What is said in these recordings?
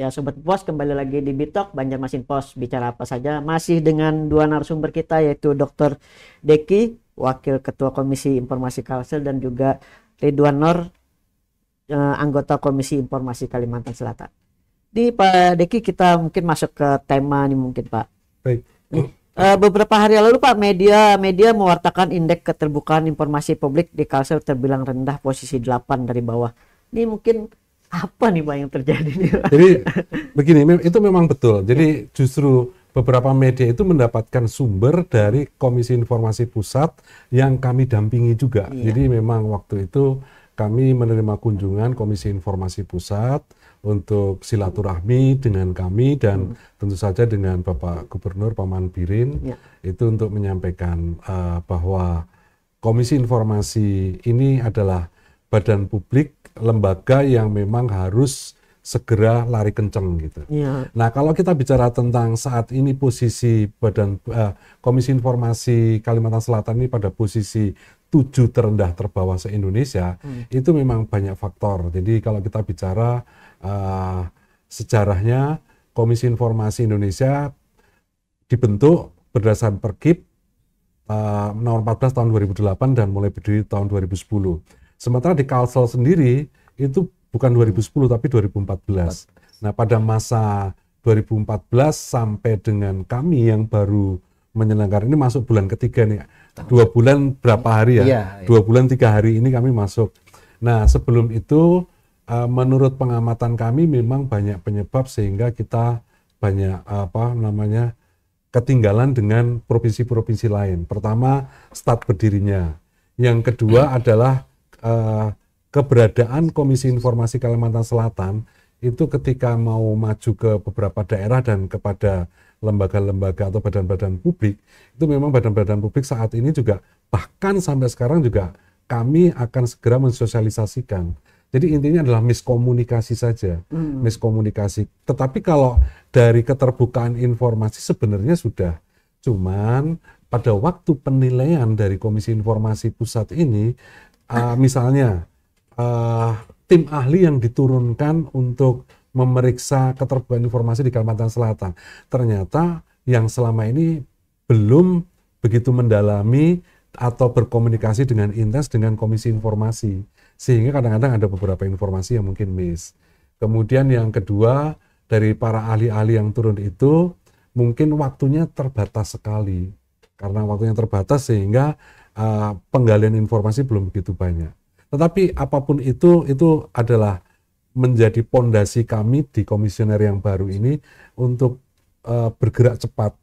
Ya Sobat Pos kembali lagi di Bitok Banjarmasin Pos bicara apa saja masih dengan dua narasumber kita yaitu Dr. Deki Wakil Ketua Komisi Informasi Kalsel dan juga Ridwan Nor eh, anggota Komisi Informasi Kalimantan Selatan. Di Pak Deki kita mungkin masuk ke tema nih mungkin Pak. Baik. Nih, eh, beberapa hari lalu Pak media media mewartakan indeks keterbukaan informasi publik di Kalsel terbilang rendah posisi 8 dari bawah. Ini mungkin apa nih pak yang terjadi nih pak? Jadi begini, itu memang betul. Jadi justru beberapa media itu mendapatkan sumber dari Komisi Informasi Pusat yang kami dampingi juga. Iya. Jadi memang waktu itu kami menerima kunjungan Komisi Informasi Pusat untuk silaturahmi dengan kami dan hmm. tentu saja dengan Bapak Gubernur Paman Birin ya. itu untuk menyampaikan uh, bahwa Komisi Informasi ini adalah badan publik lembaga yang memang harus segera lari kenceng gitu. Ya. Nah kalau kita bicara tentang saat ini posisi badan uh, Komisi Informasi Kalimantan Selatan ini pada posisi tujuh terendah terbawah se Indonesia hmm. itu memang banyak faktor. Jadi kalau kita bicara uh, sejarahnya Komisi Informasi Indonesia dibentuk berdasarkan Perkip uh, nomor 14 tahun 2008 dan mulai berdiri tahun 2010. Sementara di Kalsel sendiri itu bukan 2010 tapi 2014. Nah, pada masa 2014 sampai dengan kami yang baru menyelenggarakan ini masuk bulan ketiga nih. Dua bulan berapa hari ya? Iya, iya. Dua bulan tiga hari ini kami masuk. Nah, sebelum itu eh, menurut pengamatan kami memang banyak penyebab sehingga kita banyak apa namanya ketinggalan dengan provinsi-provinsi lain. Pertama, start berdirinya. Yang kedua hmm. adalah Eh, keberadaan Komisi Informasi Kalimantan Selatan itu ketika mau maju ke beberapa daerah dan kepada lembaga-lembaga atau badan-badan publik itu memang badan-badan publik saat ini juga bahkan sampai sekarang juga kami akan segera mensosialisasikan. Jadi intinya adalah miskomunikasi saja, hmm. miskomunikasi. Tetapi kalau dari keterbukaan informasi sebenarnya sudah, cuman pada waktu penilaian dari Komisi Informasi Pusat ini uh, misalnya uh, tim ahli yang diturunkan untuk memeriksa keterbukaan informasi di Kalimantan Selatan ternyata yang selama ini belum begitu mendalami atau berkomunikasi dengan intens dengan komisi informasi sehingga kadang-kadang ada beberapa informasi yang mungkin miss. Kemudian yang kedua dari para ahli-ahli yang turun itu mungkin waktunya terbatas sekali karena waktunya terbatas sehingga Eh, penggalian informasi belum begitu banyak. Tetapi apapun itu itu adalah menjadi pondasi kami di komisioner yang baru ini untuk uh, bergerak cepat.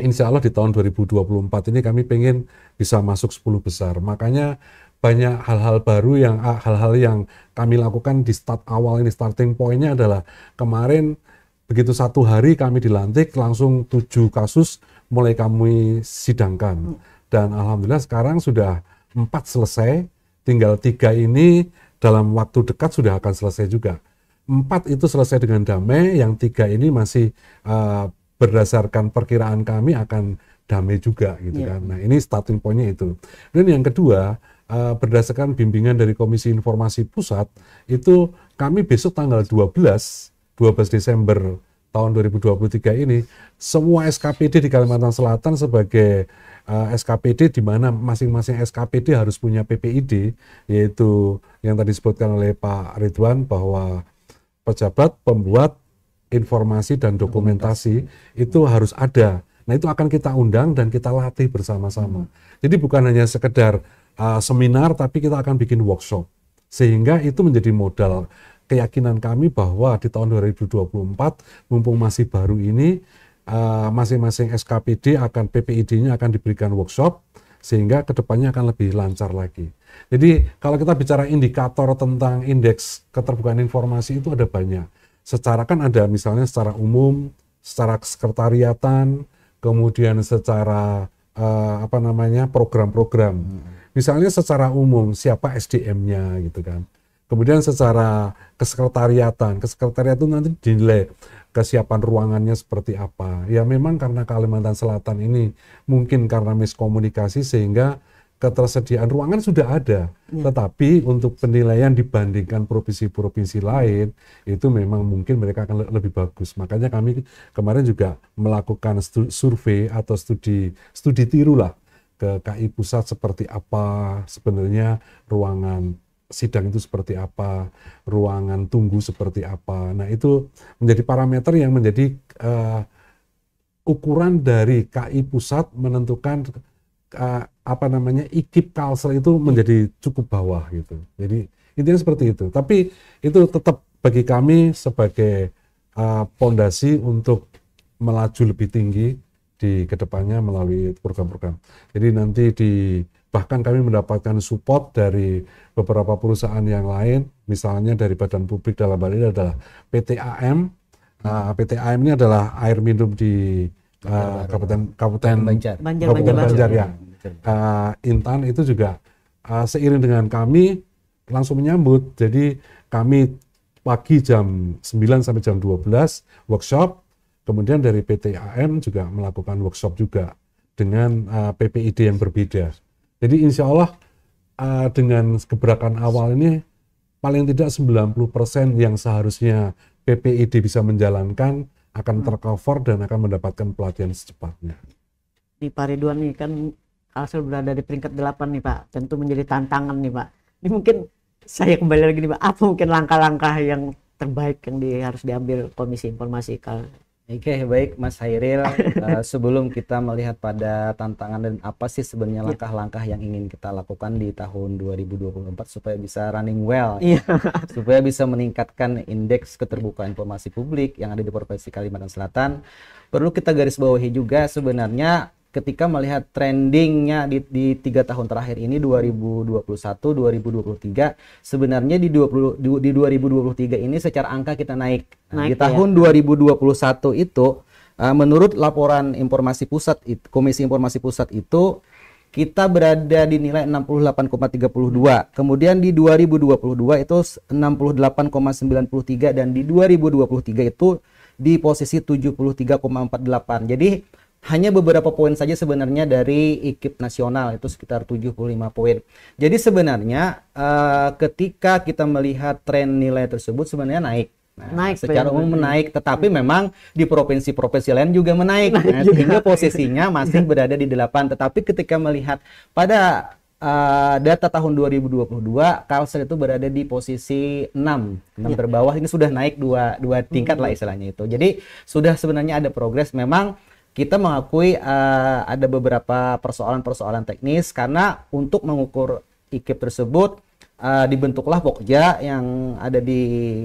Insya Allah di tahun 2024 ini kami pengen bisa masuk 10 besar. Makanya banyak hal-hal baru yang ah, hal-hal yang kami lakukan di start awal ini starting pointnya adalah kemarin begitu satu hari kami dilantik langsung tujuh kasus mulai kami sidangkan dan alhamdulillah sekarang sudah empat selesai, tinggal tiga ini dalam waktu dekat sudah akan selesai juga. Empat itu selesai dengan damai, yang tiga ini masih uh, berdasarkan perkiraan kami akan damai juga gitu yeah. kan. Nah ini starting pointnya itu. Dan yang kedua uh, berdasarkan bimbingan dari Komisi Informasi Pusat itu kami besok tanggal 12 12 Desember tahun 2023 ini semua SKPD di Kalimantan Selatan sebagai uh, eh, SKPD di mana masing-masing SKPD harus punya PPID yaitu yang tadi disebutkan oleh Pak Ridwan bahwa pejabat pembuat informasi dan dokumentasi, itu harus ada. Nah itu akan kita undang dan kita latih bersama-sama. Hmm. Jadi bukan hanya sekedar uh, seminar tapi kita akan bikin workshop sehingga itu menjadi modal keyakinan kami bahwa di tahun 2024 mumpung masih baru ini Eh, masing-masing uh, SKPD akan PPID-nya akan diberikan workshop sehingga kedepannya akan lebih lancar lagi. Jadi kalau kita bicara indikator tentang indeks keterbukaan informasi itu ada banyak. Secara kan ada misalnya secara umum, secara sekretariatan, kemudian secara uh, apa namanya program-program. Hmm. Misalnya secara umum siapa SDM-nya gitu kan Kemudian secara kesekretariatan, kesekretariatan itu nanti dinilai kesiapan ruangannya seperti apa. Ya memang karena Kalimantan Selatan ini mungkin karena miskomunikasi sehingga ketersediaan ruangan sudah ada. Ya. Tetapi untuk penilaian dibandingkan provinsi-provinsi lain itu memang mungkin mereka akan lebih bagus. Makanya kami kemarin juga melakukan survei atau studi studi tiru lah ke KI pusat seperti apa sebenarnya ruangan sidang itu seperti apa, ruangan tunggu seperti apa. Nah, itu menjadi parameter yang menjadi uh, ukuran dari KI pusat menentukan uh, apa namanya ikip kalsel itu menjadi cukup bawah gitu. Jadi intinya seperti itu. Tapi itu tetap bagi kami sebagai eh, pondasi uh, untuk melaju lebih tinggi di kedepannya melalui program-program. Jadi nanti di Bahkan kami mendapatkan support dari beberapa perusahaan yang lain, misalnya dari badan publik dalam hal ini adalah PTAM. Uh, nah, AM ini adalah air minum di uh, Kabupaten Kabupaten Banjar, Banjar, Kabupaten Banjar, ya. Uh, Intan itu juga uh, seiring dengan kami langsung menyambut. Jadi kami pagi jam 9 sampai jam 12 workshop, kemudian dari PT AM juga melakukan workshop juga dengan uh, PPID yang berbeda. Jadi insya Allah uh, dengan gebrakan awal ini paling tidak 90% yang seharusnya PPID bisa menjalankan akan hmm. tercover dan akan mendapatkan pelatihan secepatnya. Di Pak Ridwan nih kan hasil berada di peringkat 8 nih Pak, tentu menjadi tantangan nih Pak. Ini mungkin saya kembali lagi nih Pak, apa mungkin langkah-langkah yang terbaik yang di, harus diambil Komisi Informasi Oke, okay, baik Mas Hairil. uh, sebelum kita melihat pada tantangan dan apa sih sebenarnya iya. langkah-langkah yang ingin kita lakukan di tahun 2024 supaya bisa running well, ya. supaya bisa meningkatkan indeks keterbukaan informasi publik yang ada di Provinsi Kalimantan Selatan, perlu kita garis bawahi juga sebenarnya ketika melihat trendingnya di, di tiga tahun terakhir ini 2021 2023 sebenarnya di 20 di 2023 ini secara angka kita naik, nah, naik di ya. tahun 2021 itu uh, menurut laporan informasi pusat Komisi Informasi Pusat itu kita berada di nilai 68,32. Kemudian di 2022 itu 68,93 dan di 2023 itu di posisi 73,48. Jadi hanya beberapa poin saja sebenarnya dari ikip nasional itu sekitar 75 poin. Jadi sebenarnya uh, ketika kita melihat tren nilai tersebut sebenarnya naik. Nah, naik secara umum naik iya. menaik tetapi memang di provinsi-provinsi lain juga menaik nah, juga. sehingga posisinya masih berada di delapan tetapi ketika melihat pada uh, data tahun 2022 Kalsel itu berada di posisi 6 6 ya. terbawah ini sudah naik dua dua tingkat hmm. lah istilahnya itu jadi sudah sebenarnya ada progres memang kita mengakui uh, ada beberapa persoalan-persoalan teknis karena untuk mengukur IKIP tersebut uh, dibentuklah Pokja yang ada di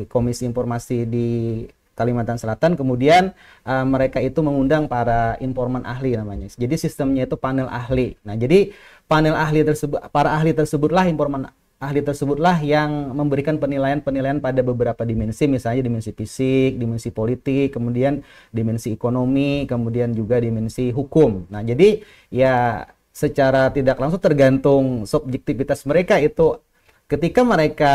Komisi Informasi di Kalimantan Selatan. Kemudian uh, mereka itu mengundang para informan ahli namanya. Jadi sistemnya itu panel ahli. Nah, jadi panel ahli tersebut para ahli tersebutlah informan ahli tersebutlah yang memberikan penilaian-penilaian pada beberapa dimensi misalnya dimensi fisik, dimensi politik, kemudian dimensi ekonomi, kemudian juga dimensi hukum. Nah, jadi ya secara tidak langsung tergantung subjektivitas mereka itu ketika mereka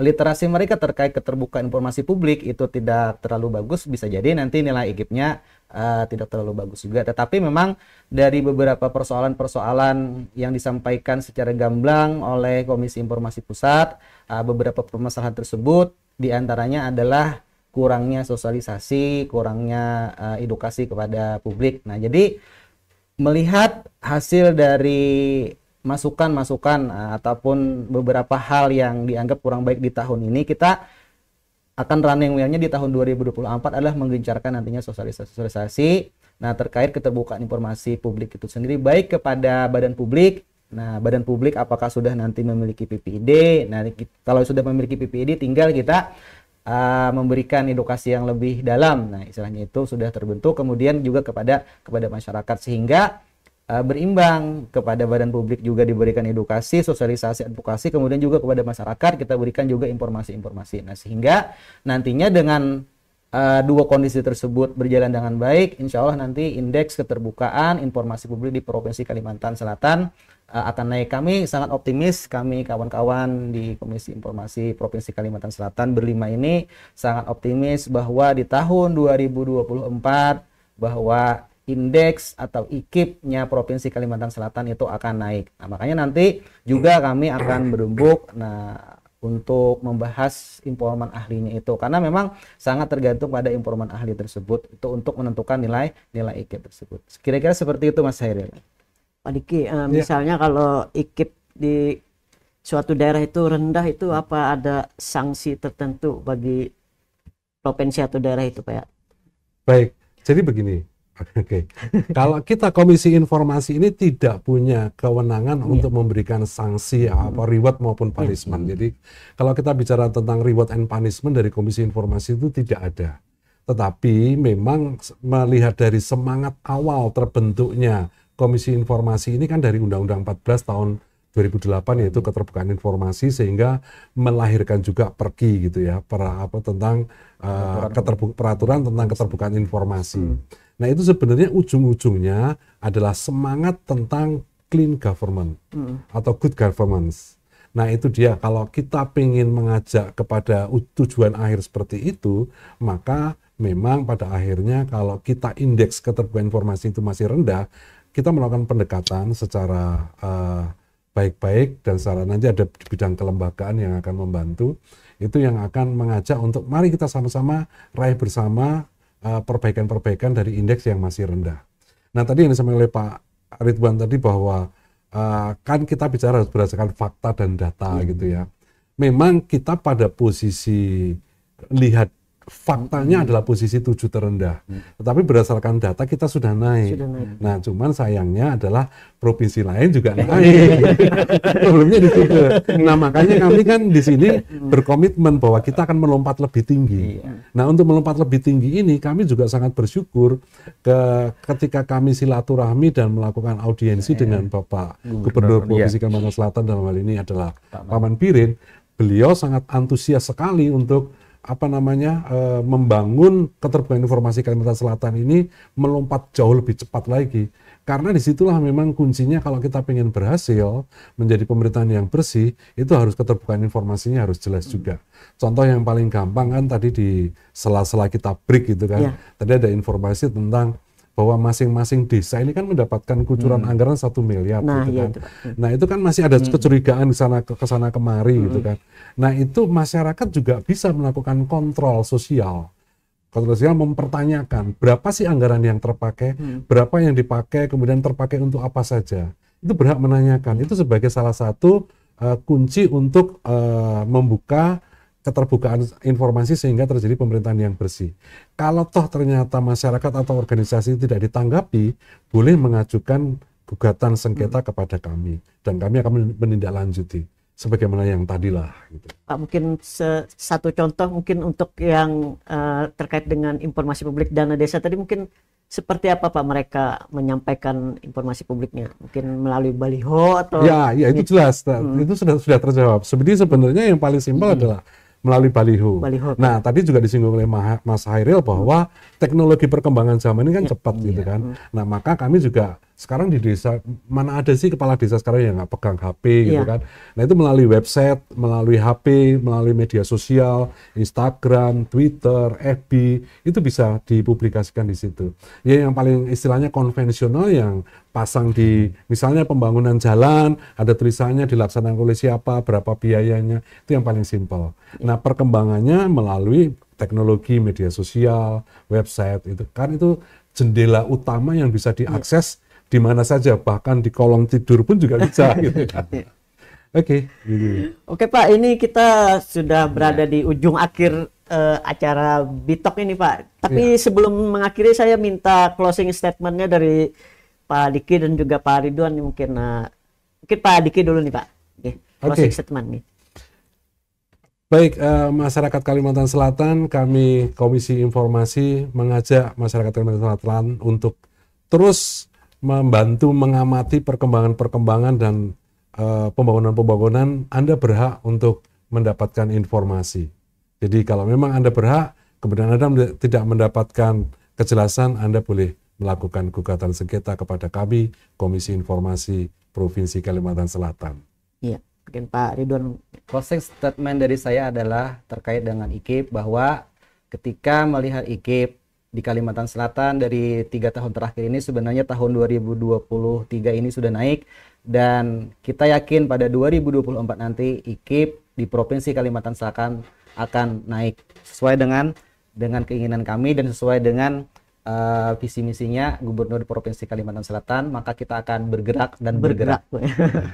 literasi mereka terkait keterbukaan informasi publik itu tidak terlalu bagus bisa jadi nanti nilai e IGIP-nya uh, eh, tidak terlalu bagus juga tetapi memang dari beberapa persoalan-persoalan yang disampaikan secara gamblang oleh Komisi Informasi Pusat uh, beberapa permasalahan tersebut diantaranya adalah kurangnya sosialisasi, kurangnya uh, edukasi kepada publik. Nah, jadi melihat hasil dari masukan-masukan eh, ataupun beberapa hal yang dianggap kurang baik di tahun ini kita akan running wheelnya di tahun 2024 adalah menggencarkan nantinya sosialisasi-sosialisasi nah terkait keterbukaan informasi publik itu sendiri baik kepada badan publik nah badan publik apakah sudah nanti memiliki PPID nah kalau sudah memiliki PPID tinggal kita uh, memberikan edukasi yang lebih dalam nah istilahnya itu sudah terbentuk kemudian juga kepada kepada masyarakat sehingga uh, berimbang kepada badan publik juga diberikan edukasi, sosialisasi, advokasi, kemudian juga kepada masyarakat kita berikan juga informasi-informasi. Nah sehingga nantinya dengan uh, dua kondisi tersebut berjalan dengan baik, insya Allah nanti indeks keterbukaan informasi publik di provinsi Kalimantan Selatan uh, akan naik. Kami sangat optimis, kami kawan-kawan di Komisi Informasi Provinsi Kalimantan Selatan berlima ini sangat optimis bahwa di tahun 2024 bahwa indeks atau ikipnya Provinsi Kalimantan Selatan itu akan naik. Nah, makanya nanti juga kami akan berembuk nah untuk membahas informan ahlinya itu karena memang sangat tergantung pada informan ahli tersebut itu untuk menentukan nilai nilai IKIP tersebut. Kira-kira seperti itu Mas Hairil. Pak Diki, uh, misalnya kalau IKIP di suatu daerah itu rendah itu apa ada sanksi tertentu bagi provinsi atau daerah itu Pak? ya? Baik, jadi begini, Oke. Kalau kita Komisi Informasi ini tidak punya kewenangan yeah. untuk memberikan sanksi hmm. apa reward maupun iya. punishment. Hmm. Jadi kalau kita bicara tentang reward and punishment dari Komisi Informasi itu tidak ada. Tetapi memang melihat dari semangat awal terbentuknya Komisi Informasi ini kan dari Undang-Undang 14 tahun 2008 yaitu hmm. keterbukaan informasi sehingga melahirkan juga pergi gitu ya para apa tentang eh, uh, keterbu peraturan tentang keterbukaan informasi. Hmm. Nah itu sebenarnya ujung-ujungnya adalah semangat tentang clean government hmm. atau good governance. Nah itu dia kalau kita ingin mengajak kepada tujuan akhir seperti itu maka memang pada akhirnya kalau kita indeks keterbukaan informasi itu masih rendah kita melakukan pendekatan secara uh, baik-baik dan saran nanti ada di bidang kelembagaan yang akan membantu itu yang akan mengajak untuk mari kita sama-sama raih bersama eh, perbaikan-perbaikan dari indeks yang masih rendah. Nah tadi yang disampaikan oleh Pak Ridwan tadi bahwa uh, kan kita bicara harus berdasarkan fakta dan data hmm. gitu ya. Memang kita pada posisi lihat faktanya hmm. adalah posisi tujuh terendah. Hmm. Tetapi berdasarkan data kita sudah naik. sudah naik. Nah, cuman sayangnya adalah provinsi lain juga naik. Problemnya di situ. Nah, makanya kami kan di sini hmm. berkomitmen bahwa kita akan melompat lebih tinggi. Iya. Nah, untuk melompat lebih tinggi ini kami juga sangat bersyukur ke ketika kami silaturahmi dan melakukan audiensi iya. dengan Bapak Gubernur, iya. Provinsi Kalimantan Selatan dalam hal ini adalah Paman Pirin, beliau sangat antusias sekali untuk apa namanya e, membangun keterbukaan informasi Kalimantan Selatan ini melompat jauh lebih cepat lagi karena disitulah memang kuncinya kalau kita ingin berhasil menjadi pemerintahan yang bersih itu harus keterbukaan informasinya harus jelas juga contoh yang paling gampang kan tadi di sela-sela kita break gitu kan ya. tadi ada informasi tentang bahwa masing-masing desa ini kan mendapatkan kucuran hmm. anggaran satu miliar nah, gitu iya kan. itu. Hmm. Nah, itu kan masih ada hmm. kecurigaan ke sana ke sana kemari gitu hmm. gitu kan. Nah, itu masyarakat juga bisa melakukan kontrol sosial. Kontrol sosial mempertanyakan berapa sih anggaran yang terpakai, hmm. berapa yang dipakai, kemudian terpakai untuk apa saja. Itu berhak menanyakan. Itu sebagai salah satu uh, kunci untuk uh, membuka keterbukaan informasi sehingga terjadi pemerintahan yang bersih. Kalau toh ternyata masyarakat atau organisasi tidak ditanggapi, boleh mengajukan gugatan sengketa hmm. kepada kami dan kami akan menindaklanjuti sebagaimana yang tadilah gitu. Pak mungkin satu contoh mungkin untuk yang uh, terkait dengan informasi publik dana desa tadi mungkin seperti apa Pak mereka menyampaikan informasi publiknya? Mungkin melalui baliho atau Ya, ya itu jelas. Hmm. Itu sudah sudah terjawab. Sebenarnya sebenarnya yang paling simpel hmm. adalah melalui baliho. baliho nah, tadi juga disinggung oleh Mas Hairil bahwa teknologi perkembangan zaman ini kan iya. cepat gitu iya. gitu kan. Hmm. Nah, maka kami juga sekarang di desa mana ada sih kepala desa sekarang yang nggak pegang HP yeah. gitu iya. kan? Nah itu melalui website, melalui HP, melalui media sosial, Instagram, Twitter, FB itu bisa dipublikasikan di situ. Ya yang paling istilahnya konvensional yang pasang di misalnya pembangunan jalan ada tulisannya dilaksanakan oleh siapa, berapa biayanya itu yang paling simpel. Nah perkembangannya melalui teknologi media sosial, website itu kan itu jendela utama yang bisa diakses. Yeah di mana saja bahkan di kolong tidur pun juga bisa gitu iya. Oke. Okay. Gitu. Oke Pak, ini kita sudah iya. berada di ujung akhir uh, acara Bitok ini Pak. Tapi yeah. sebelum mengakhiri saya minta closing statementnya dari Pak Diki dan juga Pak Ridwan mungkin. Uh, mungkin Pak Diki dulu nih Pak. Okay. Closing okay. statement nih. Baik, uh, masyarakat Kalimantan Selatan, kami Komisi Informasi mengajak masyarakat Kalimantan Selatan untuk terus membantu mengamati perkembangan-perkembangan dan eh, pembangunan-pembangunan, uh, Anda berhak untuk mendapatkan informasi. Jadi kalau memang Anda berhak, kemudian Anda tidak mendapatkan kejelasan, Anda boleh melakukan gugatan sengketa kepada kami, Komisi Informasi Provinsi Kalimantan Selatan. Iya, mungkin Pak Ridwan. Closing statement dari saya adalah terkait dengan IKIP bahwa ketika melihat IKIP di Kalimantan Selatan dari tiga tahun terakhir ini sebenarnya tahun 2023 ini sudah naik dan kita yakin pada 2024 nanti IKIP di Provinsi Kalimantan Selatan akan naik sesuai dengan dengan keinginan kami dan sesuai dengan uh, visi misinya Gubernur Provinsi Kalimantan Selatan, maka kita akan bergerak dan bergerak. bergerak.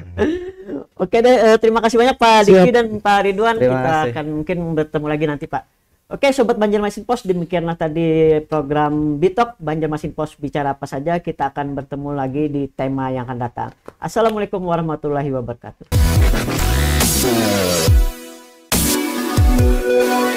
Oke deh, eh, terima kasih banyak Pak Diki dan Pak Ridwan. Terima kita kasih. akan mungkin bertemu lagi nanti Pak. Oke, Sobat Banjarmasin Pos, demikianlah tadi program Bitok Banjarmasin Pos bicara apa saja. Kita akan bertemu lagi di tema yang akan datang. Assalamualaikum warahmatullahi wabarakatuh.